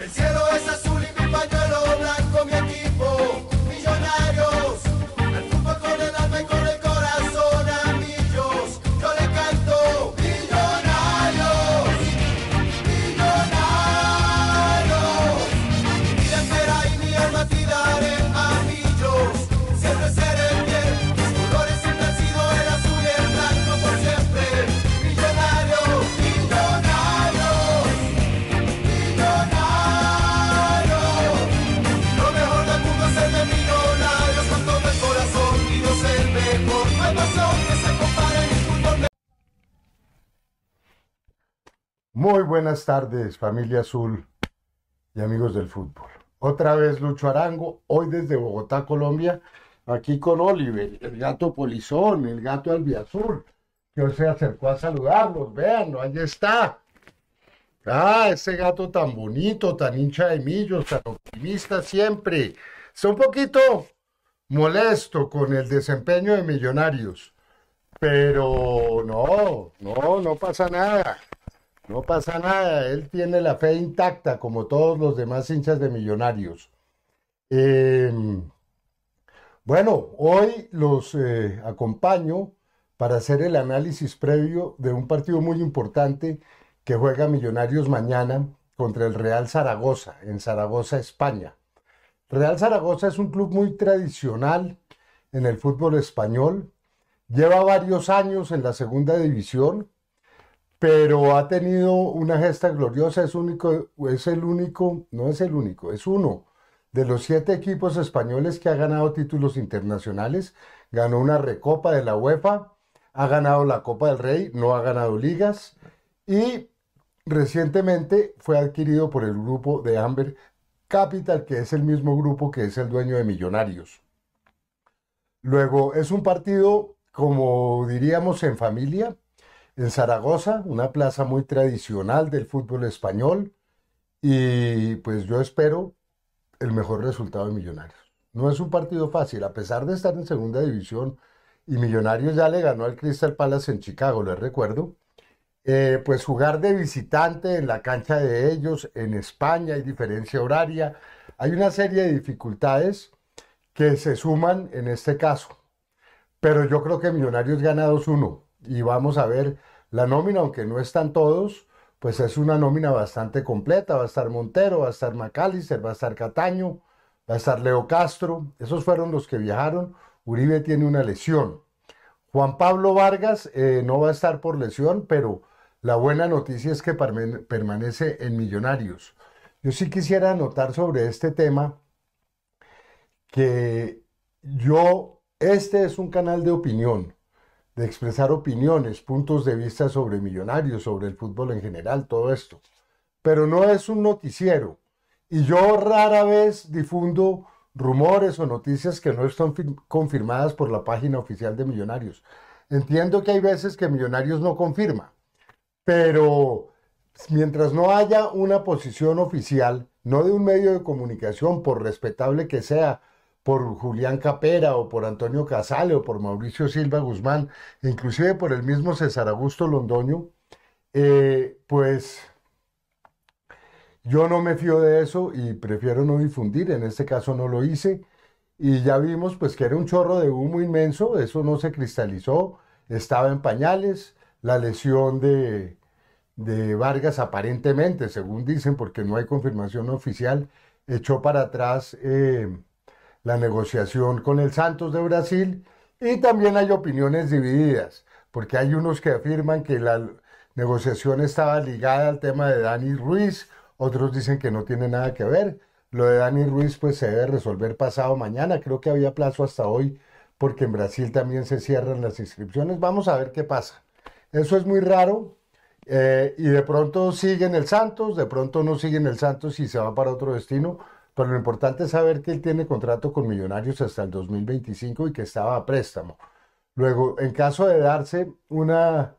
El cielo es azul. Muy buenas tardes, familia azul y amigos del fútbol. Otra vez Lucho Arango, hoy desde Bogotá, Colombia, aquí con Oliver, el gato polizón, el gato albiazul, que hoy se acercó a saludarlos Veanlo, ahí está. Ah, ese gato tan bonito, tan hincha de millos, tan optimista siempre. Está un poquito molesto con el desempeño de Millonarios, pero no, no, no pasa nada. No pasa nada, él tiene la fe intacta, como todos los demás hinchas de millonarios. Em, bueno, hoy los eh, acompaño para hacer el análisis previo de un partido muy importante que juega Millonarios mañana contra el Real Zaragoza, en Zaragoza, España. Real Zaragoza es un club muy tradicional en el fútbol español, lleva varios años en la segunda división, pero ha tenido una gesta gloriosa, es, único, es el único, no es el único, es uno de los siete equipos españoles que ha ganado títulos internacionales, ganó una recopa de la UEFA, ha ganado la Copa del Rey, no ha ganado ligas y recientemente fue adquirido por el grupo de Amber Capital, que es el mismo grupo que es el dueño de Millonarios. Luego, es un partido, como diríamos, en familia, en Zaragoza, una plaza muy tradicional del fútbol español. Y pues yo espero el mejor resultado de Millonarios. No es un partido fácil, a pesar de estar en segunda división y Millonarios ya le ganó al Crystal Palace en Chicago, les recuerdo. Eh, pues jugar de visitante en la cancha de ellos, en España hay diferencia horaria, hay una serie de dificultades que se suman en este caso. Pero yo creo que Millonarios gana 2-1 y vamos a ver la nómina, aunque no están todos, pues es una nómina bastante completa. Va a estar Montero, va a estar Macalister, va a estar Cataño, va a estar Leo Castro. Esos fueron los que viajaron. Uribe tiene una lesión. Juan Pablo Vargas eh, no va a estar por lesión, pero la buena noticia es que permanece en Millonarios. Yo sí quisiera anotar sobre este tema que yo, este es un canal de opinión de expresar opiniones, puntos de vista sobre millonarios, sobre el fútbol en general, todo esto. Pero no es un noticiero. Y yo rara vez difundo rumores o noticias que no están confirmadas por la página oficial de Millonarios. Entiendo que hay veces que Millonarios no confirma, pero mientras no haya una posición oficial, no de un medio de comunicación, por respetable que sea, por Julián Capera o por Antonio Casale o por Mauricio Silva Guzmán, inclusive por el mismo César Augusto Londoño, eh, pues yo no me fío de eso y prefiero no difundir, en este caso no lo hice, y ya vimos pues que era un chorro de humo inmenso, eso no se cristalizó, estaba en pañales, la lesión de, de Vargas aparentemente, según dicen, porque no hay confirmación oficial, echó para atrás eh, la negociación con el Santos de Brasil y también hay opiniones divididas, porque hay unos que afirman que la negociación estaba ligada al tema de Dani Ruiz, otros dicen que no tiene nada que ver. Lo de Dani Ruiz pues se debe resolver pasado mañana, creo que había plazo hasta hoy porque en Brasil también se cierran las inscripciones. Vamos a ver qué pasa. Eso es muy raro. Eh, y de pronto siguen el Santos, de pronto no siguen el Santos y se va para otro destino. Pero lo importante es saber que él tiene contrato con Millonarios hasta el 2025 y que estaba a préstamo. Luego, en caso de darse una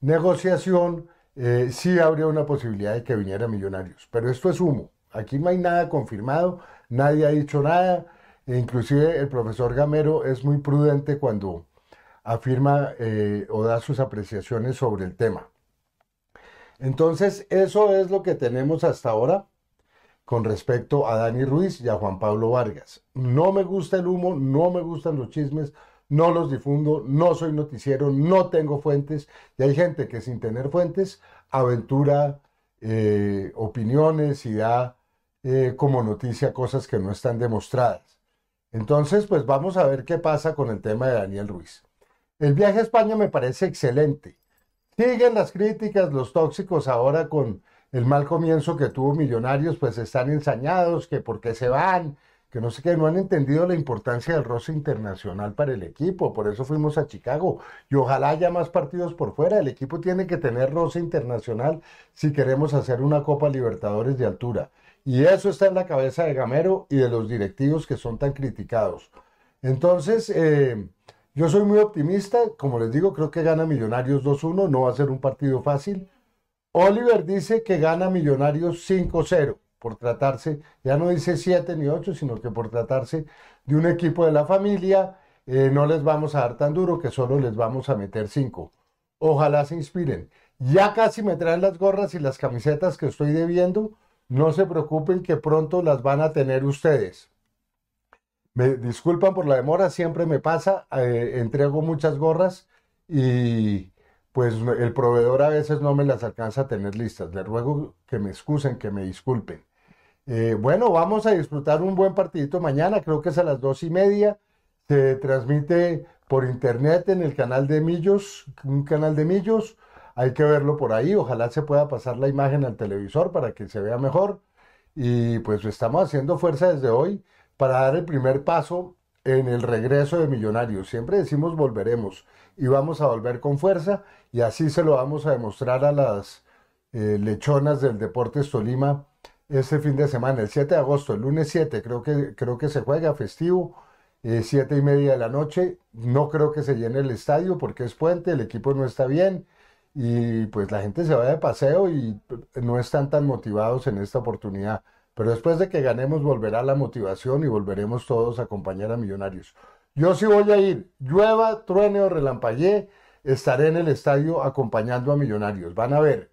negociación, eh, sí habría una posibilidad de que viniera Millonarios. Pero esto es humo. Aquí no hay nada confirmado, nadie ha dicho nada. E inclusive el profesor Gamero es muy prudente cuando afirma eh, o da sus apreciaciones sobre el tema. Entonces, eso es lo que tenemos hasta ahora con respecto a Dani Ruiz y a Juan Pablo Vargas. No me gusta el humo, no me gustan los chismes, no los difundo, no soy noticiero, no tengo fuentes. Y hay gente que sin tener fuentes aventura eh, opiniones y da eh, como noticia cosas que no están demostradas. Entonces, pues vamos a ver qué pasa con el tema de Daniel Ruiz. El viaje a España me parece excelente. Siguen las críticas, los tóxicos ahora con el mal comienzo que tuvo Millonarios, pues están ensañados, que por qué se van, que no sé qué, no han entendido la importancia del roce internacional para el equipo, por eso fuimos a Chicago y ojalá haya más partidos por fuera, el equipo tiene que tener roce internacional si queremos hacer una Copa Libertadores de altura. Y eso está en la cabeza de Gamero y de los directivos que son tan criticados. Entonces, eh, yo soy muy optimista, como les digo, creo que gana Millonarios 2-1, no va a ser un partido fácil, Oliver dice que gana Millonarios 5-0 por tratarse, ya no dice 7 ni 8, sino que por tratarse de un equipo de la familia, eh, no les vamos a dar tan duro que solo les vamos a meter 5. Ojalá se inspiren. Ya casi me traen las gorras y las camisetas que estoy debiendo. No se preocupen que pronto las van a tener ustedes. Me disculpan por la demora, siempre me pasa. Eh, entrego muchas gorras y, pues el proveedor a veces no me las alcanza a tener listas. Le ruego que me excusen, que me disculpen. Eh, bueno, vamos a disfrutar un buen partidito mañana, creo que es a las dos y media. Se transmite por internet en el canal de Millos, un canal de Millos. Hay que verlo por ahí. Ojalá se pueda pasar la imagen al televisor para que se vea mejor. Y pues estamos haciendo fuerza desde hoy para dar el primer paso en el regreso de Millonarios. Siempre decimos volveremos y vamos a volver con fuerza y así se lo vamos a demostrar a las eh, lechonas del Deportes Tolima este fin de semana, el 7 de agosto, el lunes 7, creo que, creo que se juega festivo, eh, 7 y media de la noche. No creo que se llene el estadio porque es puente, el equipo no está bien y pues la gente se va de paseo y no están tan motivados en esta oportunidad. Pero después de que ganemos volverá la motivación y volveremos todos a acompañar a Millonarios. Yo sí voy a ir, llueva, truene o relampaguee, estaré en el estadio acompañando a Millonarios. Van a ver.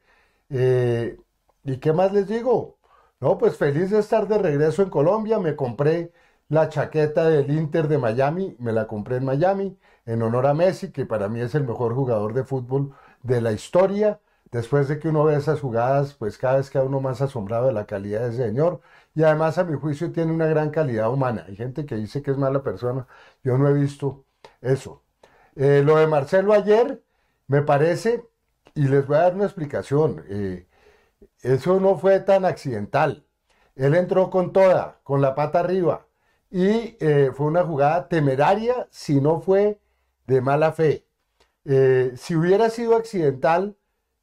Eh, ¿Y qué más les digo? No, pues feliz de estar de regreso en Colombia. Me compré la chaqueta del Inter de Miami, me la compré en Miami, en honor a Messi, que para mí es el mejor jugador de fútbol de la historia. Después de que uno ve esas jugadas, pues cada vez queda uno más asombrado de la calidad de ese señor. Y además, a mi juicio, tiene una gran calidad humana. Hay gente que dice que es mala persona. Yo no he visto eso. Eh, lo de Marcelo ayer, me parece, y les voy a dar una explicación, eh, eso no fue tan accidental. Él entró con toda, con la pata arriba, y eh, fue una jugada temeraria, si no fue de mala fe. si hubiera sido accidental,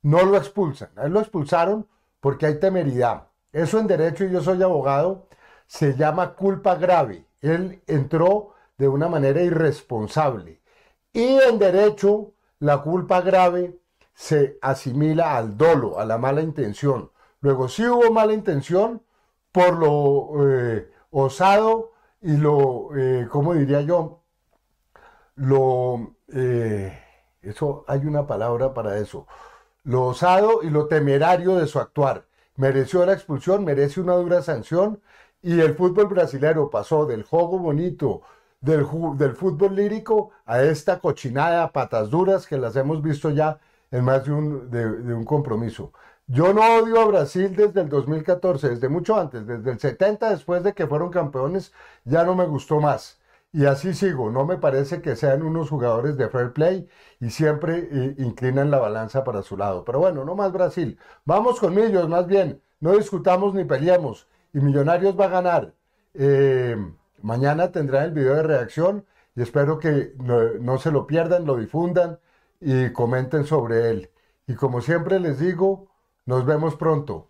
no lo expulsan. él lo expulsaron porque hay temeridad. Eso en derecho, y yo soy abogado, se llama culpa grave. Él entró de una manera irresponsable. Y en derecho, la culpa grave se asimila al dolo, a la mala intención. Luego, si sí hubo mala intención, por lo eh, osado y lo, eh, ¿cómo diría yo? Lo, eh, eso, hay una palabra para eso lo osado y lo temerario de su actuar. Mereció la expulsión, merece una dura sanción y el fútbol brasileño pasó del juego bonito, del, fútbol lírico, a esta cochinada, patas duras que las hemos visto ya en más de un, de, de un compromiso. Yo no odio a Brasil desde el 2014, desde mucho antes, desde el 70, después de que fueron campeones, ya no me gustó más. Y así sigo, no me parece que sean unos jugadores de fair play y siempre eh, inclinan la balanza para su lado. Pero bueno, no más Brasil. Vamos con ellos, más bien. No discutamos ni peleemos. Y Millonarios va a ganar. Eh, mañana tendrán el video de reacción y espero que no, se lo pierdan, lo difundan y comenten sobre él. Y como siempre les digo, nos vemos pronto.